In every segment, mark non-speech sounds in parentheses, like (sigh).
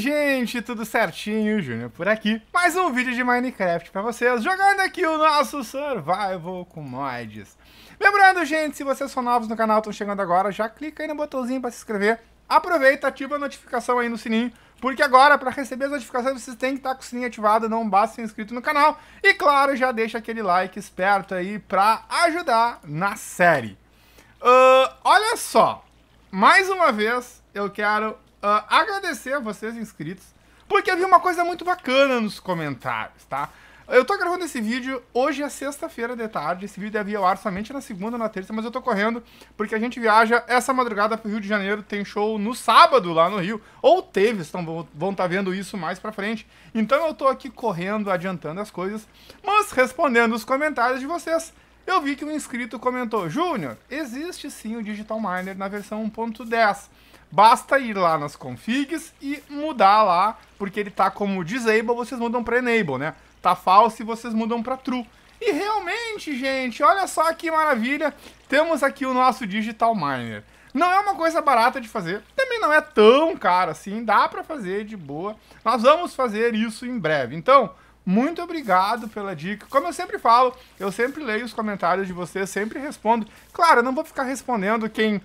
gente, tudo certinho, Júnior por aqui. Mais um vídeo de Minecraft para vocês, jogando aqui o nosso Survival com mods. Lembrando, gente, se vocês são novos no canal, estão chegando agora, já clica aí no botãozinho para se inscrever. Aproveita, ativa a notificação aí no sininho, porque agora, para receber as notificações, vocês têm que estar tá com o sininho ativado, não basta ser inscrito no canal. E claro, já deixa aquele like esperto aí para ajudar na série. Uh, olha só, mais uma vez eu quero uh, agradecer a vocês inscritos, porque havia uma coisa muito bacana nos comentários, tá? Eu tô gravando esse vídeo, hoje é sexta-feira de tarde, esse vídeo deve ir ao ar somente na segunda ou na terça, mas eu tô correndo, porque a gente viaja essa madrugada pro Rio de Janeiro, tem show no sábado lá no Rio, ou teve, então vão estar tá vendo isso mais pra frente. Então eu tô aqui correndo, adiantando as coisas, mas respondendo os comentários de vocês. Eu vi que um inscrito comentou, Júnior, existe sim o Digital Miner na versão 1.10, Basta ir lá nas configs e mudar lá, porque ele tá como disable, vocês mudam para enable, né? Tá falso e vocês mudam para true. E realmente, gente, olha só que maravilha, temos aqui o nosso Digital Miner. Não é uma coisa barata de fazer, também não é tão caro assim, dá para fazer de boa. Nós vamos fazer isso em breve. Então, muito obrigado pela dica. Como eu sempre falo, eu sempre leio os comentários de vocês, sempre respondo. Claro, eu não vou ficar respondendo quem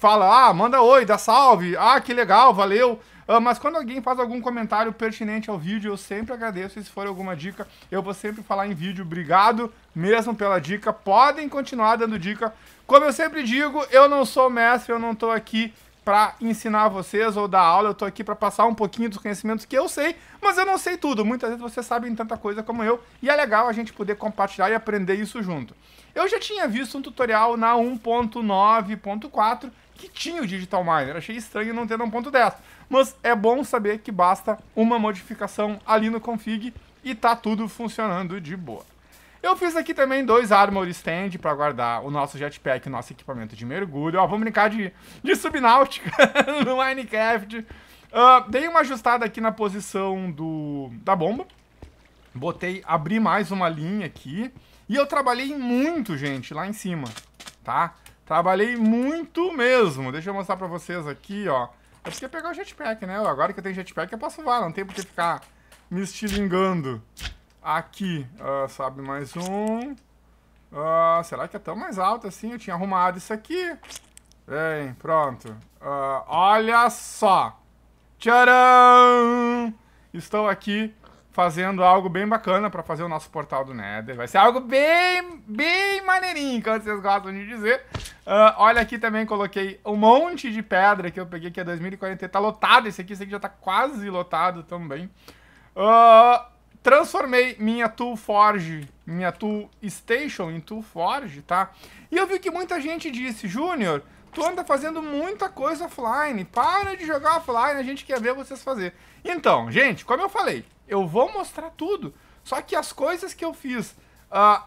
fala, ah, manda oi, dá salve, ah, que legal, valeu. Uh, mas quando alguém faz algum comentário pertinente ao vídeo, eu sempre agradeço. E se for alguma dica, eu vou sempre falar em vídeo. Obrigado mesmo pela dica. Podem continuar dando dica. Como eu sempre digo, eu não sou mestre, eu não estou aqui para ensinar vocês ou dar aula, eu estou aqui para passar um pouquinho dos conhecimentos que eu sei, mas eu não sei tudo. Muitas vezes vocês sabem tanta coisa como eu e é legal a gente poder compartilhar e aprender isso junto. Eu já tinha visto um tutorial na 1.9.4 que tinha o Digital Miner. Achei estranho não ter ponto dessa Mas é bom saber que basta uma modificação ali no config e tá tudo funcionando de boa. Eu fiz aqui também dois Armor Stand para guardar o nosso jetpack, o nosso equipamento de mergulho. Ó, vamos brincar de, de subnáutica (laughs) no Minecraft. Uh, dei uma ajustada aqui na posição do, da bomba. Botei, abri mais uma linha aqui. E eu trabalhei muito, gente, lá em cima, tá? Trabalhei muito mesmo. Deixa eu mostrar pra vocês aqui, ó. Eu é fiquei é pegar o jetpack, né? Agora que eu tenho jetpack, eu posso voar. Não tem por que ficar me estilingando. Aqui, uh, sobe mais um. Uh, será que é tão mais alto assim? Eu tinha arrumado isso aqui. Vem, pronto. Uh, olha só. Tcharam! Estou aqui fazendo algo bem bacana para fazer o nosso portal do Nether. Vai ser algo bem, bem maneirinho, como é vocês gostam de dizer. Uh, olha aqui também, coloquei um monte de pedra que eu peguei, que é 2040. Tá lotado esse aqui, esse aqui já tá quase lotado também. Uh, transformei minha Tool Forge, minha Tool Station em Tool Forge, tá? E eu vi que muita gente disse, Júnior, tu anda fazendo muita coisa offline, para de jogar offline, a gente quer ver vocês fazer. Então, gente, como eu falei, eu vou mostrar tudo. Só que as coisas que eu fiz uh,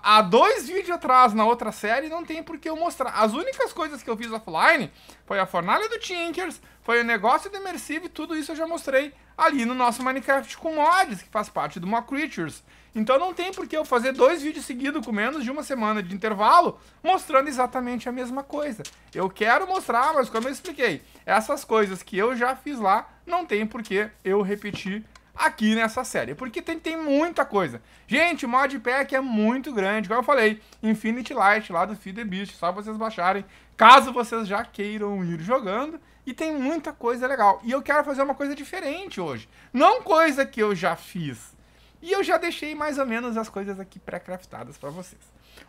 há dois vídeos atrás na outra série não tem por que eu mostrar. As únicas coisas que eu fiz offline foi a fornalha do Tinkers, foi o negócio do Immersive, tudo isso eu já mostrei ali no nosso Minecraft com mods, que faz parte do Mock Creatures. Então não tem por que eu fazer dois vídeos seguidos com menos de uma semana de intervalo mostrando exatamente a mesma coisa. Eu quero mostrar, mas como eu expliquei, essas coisas que eu já fiz lá não tem por que eu repetir aqui nessa série, porque tem, tem muita coisa. Gente, o pack é muito grande, como eu falei, Infinity Light lá do Feed the Beast, só vocês baixarem, caso vocês já queiram ir jogando, e tem muita coisa legal. E eu quero fazer uma coisa diferente hoje, não coisa que eu já fiz. E eu já deixei mais ou menos as coisas aqui pré-craftadas para vocês.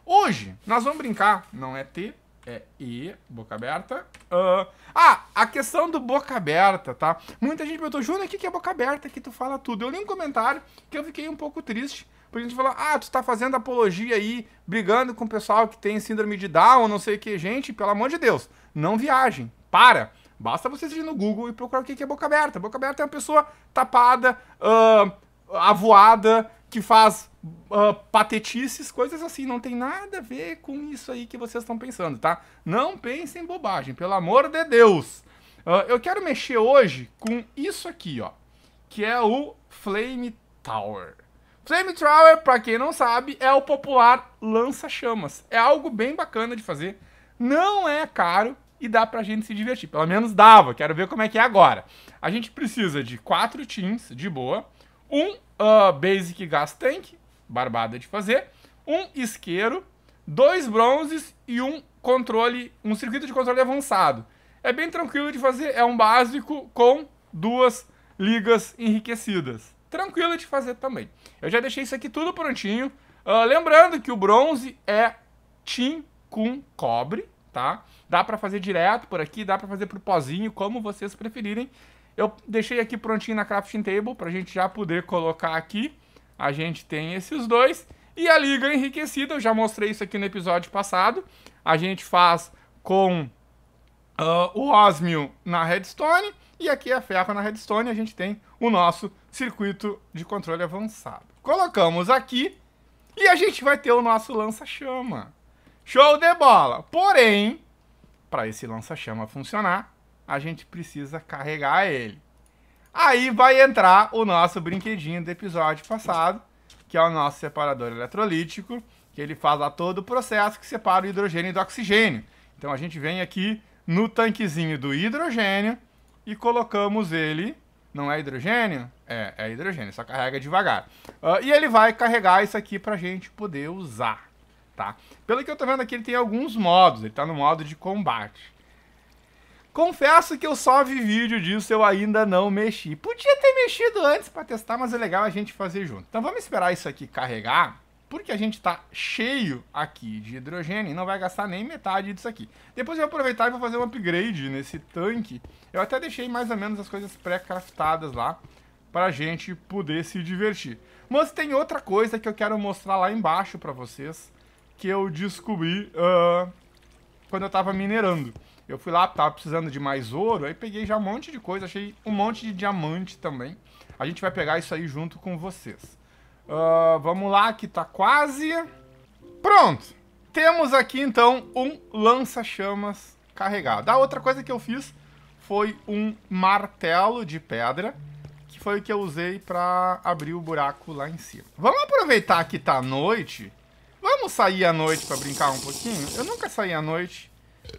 Hoje, nós vamos brincar, não é ter, é E, boca aberta. Uh, ah, a questão do boca aberta, tá? Muita gente perguntou, Júnior, o que é boca aberta que tu fala tudo? Eu li um comentário que eu fiquei um pouco triste, porque a gente falar, ah, tu tá fazendo apologia aí, brigando com o pessoal que tem síndrome de Down, não sei o que. Gente, pelo amor de Deus, não viajem, para. Basta vocês ir no Google e procurar o que é boca aberta. Boca aberta é uma pessoa tapada, uh, avoada, que faz uh, patetices, coisas assim. Não tem nada a ver com isso aí que vocês estão pensando, tá? Não pensem bobagem, pelo amor de Deus. Uh, eu quero mexer hoje com isso aqui, ó. Que é o Flame Tower. Flame Tower, pra quem não sabe, é o popular lança-chamas. É algo bem bacana de fazer. Não é caro e dá pra gente se divertir. Pelo menos dava, quero ver como é que é agora. A gente precisa de quatro teams, de boa. Um uh, Basic Gas Tank, barbada de fazer, um isqueiro, dois bronzes e um controle, um circuito de controle avançado. É bem tranquilo de fazer, é um básico com duas ligas enriquecidas. Tranquilo de fazer também. Eu já deixei isso aqui tudo prontinho. Uh, lembrando que o bronze é tin com cobre, tá? Dá para fazer direto por aqui, dá para fazer pro pozinho, como vocês preferirem. Eu deixei aqui prontinho na crafting table para a gente já poder colocar aqui a gente tem esses dois. E a liga enriquecida, eu já mostrei isso aqui no episódio passado. A gente faz com uh, o ósmio na redstone e aqui a ferro na redstone. A gente tem o nosso circuito de controle avançado. Colocamos aqui e a gente vai ter o nosso lança-chama. Show de bola! Porém, para esse lança-chama funcionar, a gente precisa carregar ele. Aí vai entrar o nosso brinquedinho do episódio passado, que é o nosso separador eletrolítico, que ele faz lá todo o processo que separa o hidrogênio do oxigênio. Então a gente vem aqui no tanquezinho do hidrogênio e colocamos ele. Não é hidrogênio? É, é hidrogênio, só carrega devagar. Uh, e ele vai carregar isso aqui pra gente poder usar, tá? Pelo que eu tô vendo aqui, ele tem alguns modos. Ele tá no modo de combate. Confesso que eu só vi vídeo disso, eu ainda não mexi. Podia ter mexido antes para testar, mas é legal a gente fazer junto. Então vamos esperar isso aqui carregar, porque a gente está cheio aqui de hidrogênio e não vai gastar nem metade disso aqui. Depois eu vou aproveitar e vou fazer um upgrade nesse tanque. Eu até deixei mais ou menos as coisas pré-craftadas lá para a gente poder se divertir. Mas tem outra coisa que eu quero mostrar lá embaixo para vocês, que eu descobri uh, quando eu estava minerando. Eu fui lá, tava precisando de mais ouro, aí peguei já um monte de coisa, achei um monte de diamante também. A gente vai pegar isso aí junto com vocês. Uh, vamos lá, que tá quase... Pronto! Temos aqui, então, um lança-chamas carregado. A outra coisa que eu fiz foi um martelo de pedra, que foi o que eu usei para abrir o buraco lá em cima. Vamos aproveitar que tá noite... Vamos sair à noite para brincar um pouquinho? Eu nunca saí à noite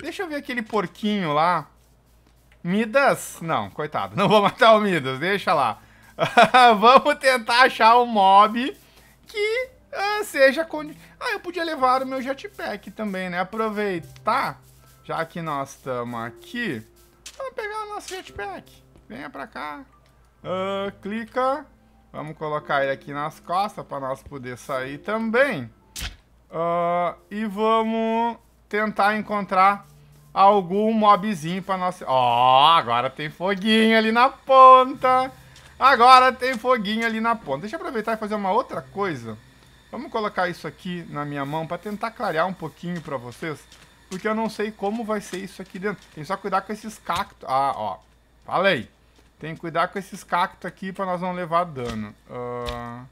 Deixa eu ver aquele porquinho lá. Midas. Não, coitado. (laughs) Não vou matar o Midas, deixa lá. (laughs) Vamos tentar achar um mob que ah, seja. Condi... Ah, eu podia levar o meu jetpack também, né? Aproveitar, já que nós estamos aqui. Vamos pegar o nosso jetpack. Venha pra cá. Uh, clica. Vamos colocar ele aqui nas costas para nós poder sair também. Uh, e vamos tentar encontrar algum mobzinho pra nossa... Ó, oh, agora tem foguinho ali na ponta. Agora tem foguinho ali na ponta. Deixa eu aproveitar e fazer uma outra coisa. Vamos colocar isso aqui na minha mão para tentar clarear um pouquinho para vocês. Porque eu não sei como vai ser isso aqui dentro. Tem só cuidar com esses cactos. Ah, ó. Falei. Tem que cuidar com esses cactos aqui para nós não levar dano. Uh...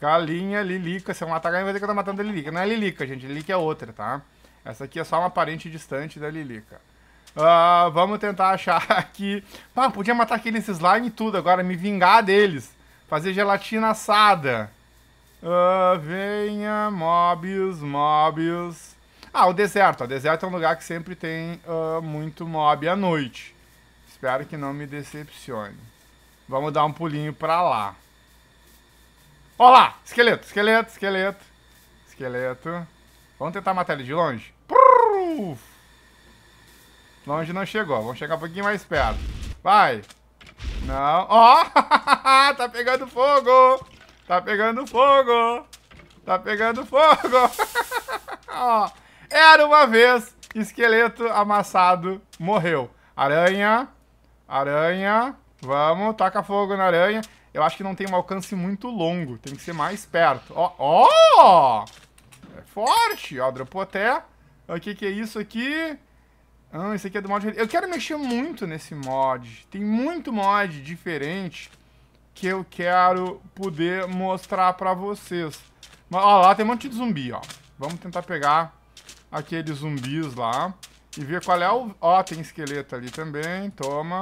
Galinha, lilica. Se eu matar a galinha, vai ter que eu tô matando a lilica. Não é lilica, gente. Lilica é outra, tá? Essa aqui é só uma parente distante da Lilica. Uh, ah, vamos tentar achar (laughs) aqui. Ah, podia matar aqueles slime tudo agora, me vingar deles. Fazer gelatina assada. Uh, venha, mobs, mobs. Ah, o deserto. O deserto é um lugar que sempre tem uh, muito mob à noite. Espero que não me decepcione. Vamos dar um pulinho pra lá. Olá, lá! Esqueleto, esqueleto, esqueleto. Esqueleto. Vamos tentar matar ele de longe? Longe não chegou. Vamos chegar um pouquinho mais perto. Vai. Não. Ó! Oh! (laughs) tá pegando fogo! Tá pegando fogo! Tá pegando fogo! (laughs) Ó. oh. Era uma vez, esqueleto amassado morreu. Aranha, aranha, vamos, taca fogo na aranha. Eu acho que não tem um alcance muito longo, tem que ser mais perto. Ó, ó! É forte, ó, dropou até. O que, que é isso aqui? Ah, isso aqui é do mod... Eu quero mexer muito nesse mod. Tem muito mod diferente que eu quero poder mostrar pra vocês. Mas, ó, lá tem um monte de zumbi, ó. Vamos tentar pegar aqueles zumbis lá e ver qual é o... Ó, tem esqueleto ali também. Toma.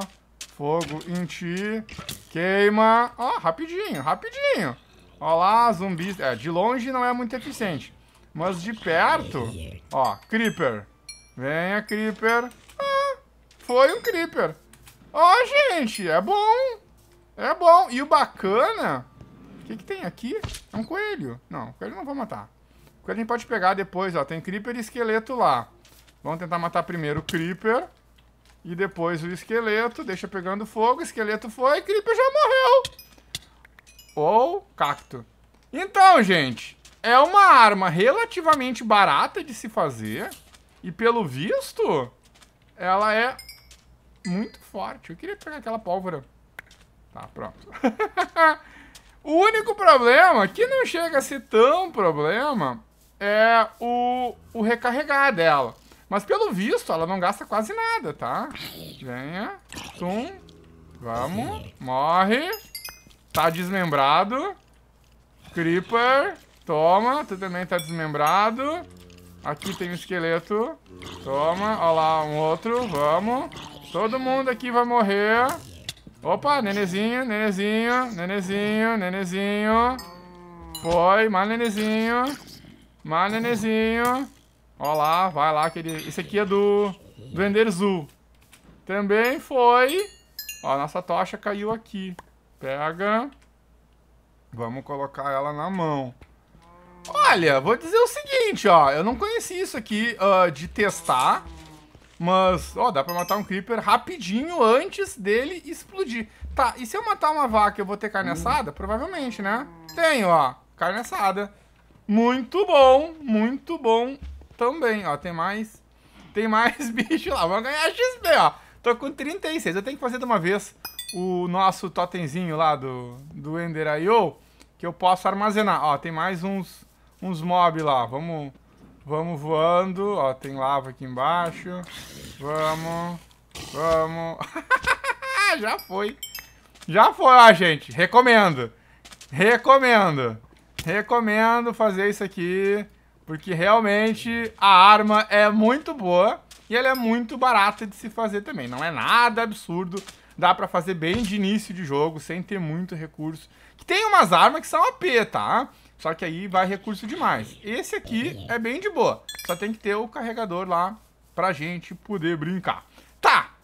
Fogo em ti. Queima. Ó, rapidinho, rapidinho. Ó lá, zumbis. É, de longe não é muito eficiente. Mas de perto... Ó, Creeper. Venha, Creeper. Ah, foi um Creeper. Ó, gente, é bom. É bom. E o bacana... O que, que tem aqui? É um coelho. Não, coelho não vou matar. O coelho a gente pode pegar depois, ó. Tem Creeper e esqueleto lá. Vamos tentar matar primeiro o Creeper. E depois o esqueleto. Deixa pegando fogo. Esqueleto foi. Creeper já morreu. Ou cacto. Então, gente. É uma arma relativamente barata de se fazer. E pelo visto, ela é muito forte. Eu queria pegar aquela pólvora. Tá, pronto. (laughs) o único problema, que não chega a ser tão problema, é o, o recarregar dela. Mas pelo visto, ela não gasta quase nada, tá? Venha. Tum. Vamos. Morre. Tá desmembrado. Creeper. Toma, tu também tá desmembrado. Aqui tem um esqueleto. Toma, ó lá, um outro. Vamos. Todo mundo aqui vai morrer. Opa, nenezinho, nenezinho, nenezinho, nenezinho. Foi, mais nenezinho. Mais nenezinho. Ó lá, vai lá, aquele. Esse aqui é do. Do Também foi. Ó, nossa tocha caiu aqui. Pega. Vamos colocar ela na mão. Olha, vou dizer o seguinte, ó. Eu não conheci isso aqui uh, de testar. Mas, ó, dá pra matar um Creeper rapidinho antes dele explodir. Tá, e se eu matar uma vaca, eu vou ter carne hum. assada? Provavelmente, né? Tenho, ó. Carne assada. Muito bom, muito bom também, ó. Tem mais... Tem mais (laughs) bicho lá. Vamos ganhar XP, ó. Tô com 36. Eu tenho que fazer de uma vez o nosso totemzinho lá do, do Ender.io, que eu posso armazenar. Ó, tem mais uns uns mob lá. Vamos, vamos voando. Ó, tem lava aqui embaixo. Vamos, vamos. (laughs) Já foi. Já foi, ó, gente. Recomendo. Recomendo. Recomendo fazer isso aqui. Porque realmente a arma é muito boa. E ela é muito barata de se fazer também. Não é nada absurdo. Dá pra fazer bem de início de jogo, sem ter muito recurso. Que tem umas armas que são AP, tá? Só que aí vai recurso demais. Esse aqui é bem de boa. Só tem que ter o carregador lá pra gente poder brincar. Tá!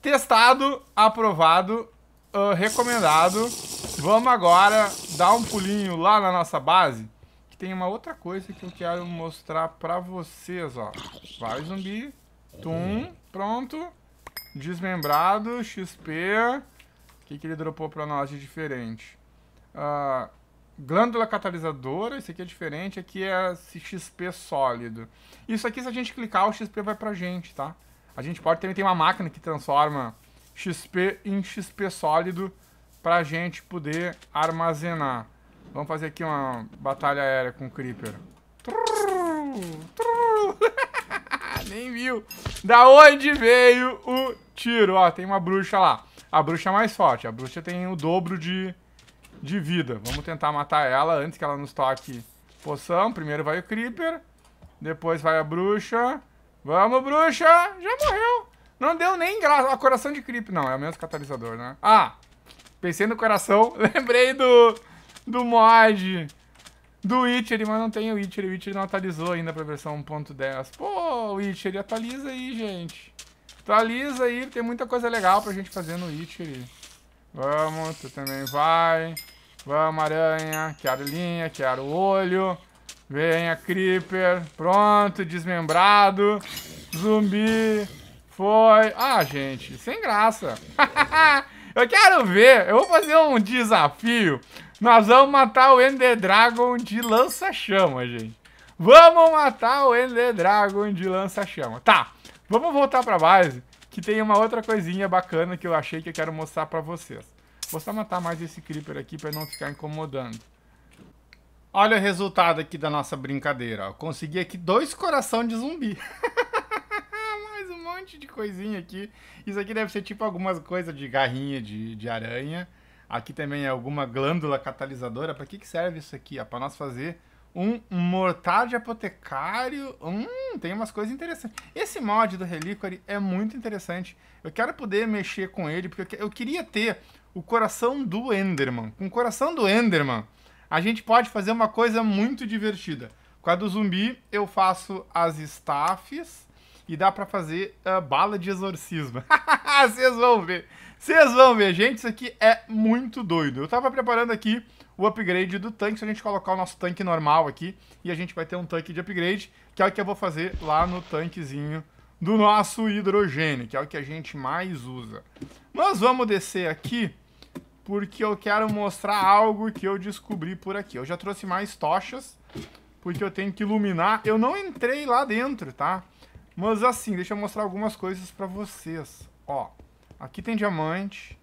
Testado, aprovado, uh, recomendado. Vamos agora dar um pulinho lá na nossa base. Que tem uma outra coisa que eu quero mostrar pra vocês, ó. Vai, zumbi. Tum. Pronto. Desmembrado. XP. O que, que ele dropou pra nós de diferente? Ah... Uh, glândula catalisadora, isso aqui é diferente, aqui é XP sólido. Isso aqui, se a gente clicar, o XP vai pra gente, tá? A gente pode também ter uma máquina que transforma XP em XP sólido pra gente poder armazenar. Vamos fazer aqui uma batalha aérea com o Creeper. (laughs) Nem viu. Da onde veio o tiro? Ó, tem uma bruxa lá. A bruxa é mais forte. A bruxa tem o dobro de de vida. Vamos tentar matar ela antes que ela nos toque poção. Primeiro vai o Creeper. Depois vai a bruxa. Vamos, bruxa! Já morreu! Não deu nem graça. Ah, coração de Creeper. Não, é o mesmo catalisador, né? Ah! Pensei no coração. (laughs) Lembrei do... Do mod. Do Witcher, mas não tem o Witcher. O Witcher não atualizou ainda pra versão 1.10. Pô, Witcher, atualiza aí, gente. Atualiza aí. Tem muita coisa legal pra gente fazer no Witcher. Vamos, tu também vai. Vamos, aranha. Quero linha, quero olho. Venha, Creeper. Pronto, desmembrado. Zumbi. Foi. Ah, gente, sem é graça. (laughs) eu quero ver. Eu vou fazer um desafio. Nós vamos matar o Ender Dragon de lança-chama, gente. Vamos matar o Ender Dragon de lança-chama. Tá, vamos voltar pra base que tem uma outra coisinha bacana que eu achei que eu quero mostrar pra vocês. Vou só matar mais esse Creeper aqui pra não ficar incomodando. Olha o resultado aqui da nossa brincadeira. Consegui aqui dois coração de zumbi. (laughs) mais um monte de coisinha aqui. Isso aqui deve ser tipo algumas coisas de garrinha de, de aranha. Aqui também é alguma glândula catalisadora. Para que, que serve isso aqui? Para nós fazer um mortal de Apotecário. Hum, tem umas coisas interessantes. Esse mod do Reliquary é muito interessante. Eu quero poder mexer com ele, porque eu queria ter o coração do Enderman. Com o coração do Enderman, a gente pode fazer uma coisa muito divertida. Com a do zumbi, eu faço as staffs e dá para fazer a ah, bala de exorcismo. (laughs) (laughs) Ah, vocês vão ver. Vocês vão ver, gente, isso aqui é muito doido. Eu tava preparando aqui o upgrade do tanque, se a gente colocar o nosso tanque normal aqui, e a gente vai ter um tanque de upgrade, que é o que eu vou fazer lá no tanquezinho do nosso hidrogênio, que é o que a gente mais usa. Mas vamos descer aqui, porque eu quero mostrar algo que eu descobri por aqui. Eu já trouxe mais tochas, porque eu tenho que iluminar. Eu não entrei lá dentro, tá? Mas assim, deixa eu mostrar algumas coisas pra vocês. Ó, aqui tem diamante.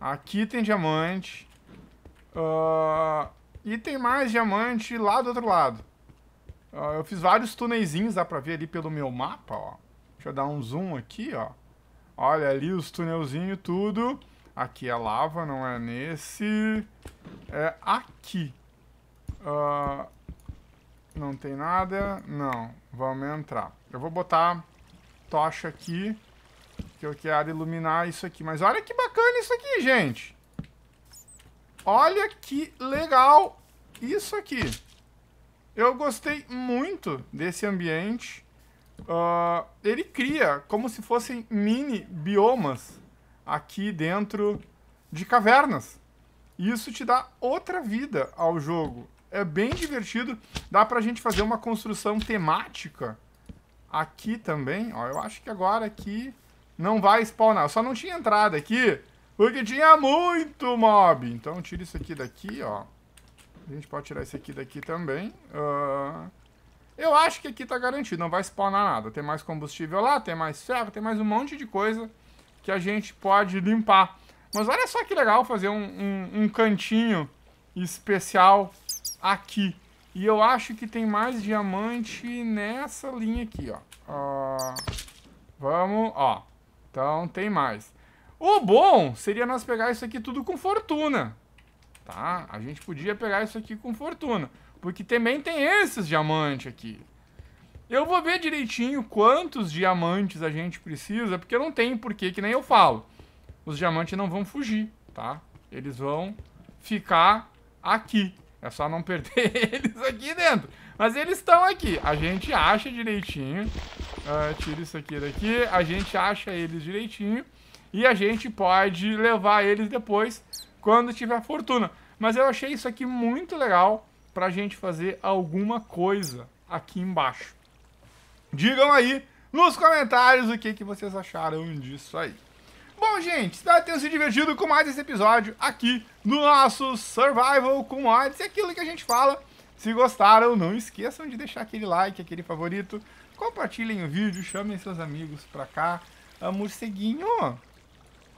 Aqui tem diamante. Uh, e tem mais diamante lá do outro lado. Uh, eu fiz vários túneizinhos, dá pra ver ali pelo meu mapa, ó. Deixa eu dar um zoom aqui, ó. Olha ali os túnelzinhos, tudo. Aqui é lava, não é nesse. É aqui. Uh, não tem nada. Não. Vamos entrar. Eu vou botar tocha aqui. Que eu quero iluminar isso aqui. Mas olha que bacana isso aqui, gente. Olha que legal isso aqui. Eu gostei muito desse ambiente. Uh, ele cria como se fossem mini biomas aqui dentro de cavernas. Isso te dá outra vida ao jogo. É bem divertido. Dá pra gente fazer uma construção temática aqui também. Ó, eu acho que agora aqui não vai spawnar. Eu só não tinha entrada aqui, porque tinha muito mob. Então tira isso aqui daqui, ó. A gente pode tirar isso aqui daqui também. Uh, eu acho que aqui tá garantido, não vai spawnar nada. Tem mais combustível lá, tem mais ferro, tem mais um monte de coisa que a gente pode limpar. Mas olha só que legal fazer um, um, um cantinho especial aqui. E eu acho que tem mais diamante nessa linha aqui, ó. Uh, vamos, ó. Então tem mais. O bom seria nós pegar isso aqui tudo com fortuna. Tá? A gente podia pegar isso aqui com fortuna. Porque também tem esses diamantes aqui. Eu vou ver direitinho quantos diamantes a gente precisa, porque não tem porquê, que nem eu falo. Os diamantes não vão fugir, tá? Eles vão ficar aqui. É só não (laughs) perder eles aqui dentro. Mas eles estão aqui. A gente acha direitinho Uh, tira isso aqui daqui. A gente acha eles direitinho. E a gente pode levar eles depois, quando tiver fortuna. Mas eu achei isso aqui muito legal pra gente fazer alguma coisa aqui embaixo. Digam aí nos comentários o que, que vocês acharam disso aí. Bom, gente, espero ter se divertido com mais esse episódio aqui do nosso Survival com Mods. É aquilo que a gente fala se gostaram, não esqueçam de deixar aquele like, aquele favorito. Compartilhem o vídeo, chamem seus amigos pra cá. Ah, morceguinho,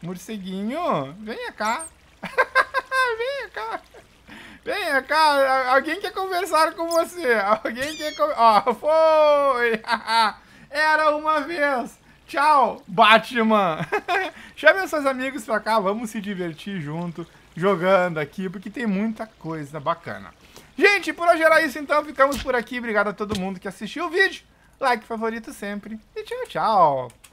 morceguinho, venha cá. (laughs) venha cá. Venha cá, alguém quer conversar com você. (laughs) Alguém quer... Ó, oh, foi. (laughs) Era uma vez. Tchau, Batman! Chame seus amigos pra cá, vamos se divertir junto, jogando aqui, porque tem muita coisa bacana. Gente, por hoje era isso, então ficamos por aqui. Obrigado a todo mundo que assistiu o vídeo. Like favorito sempre. E tchau, tchau.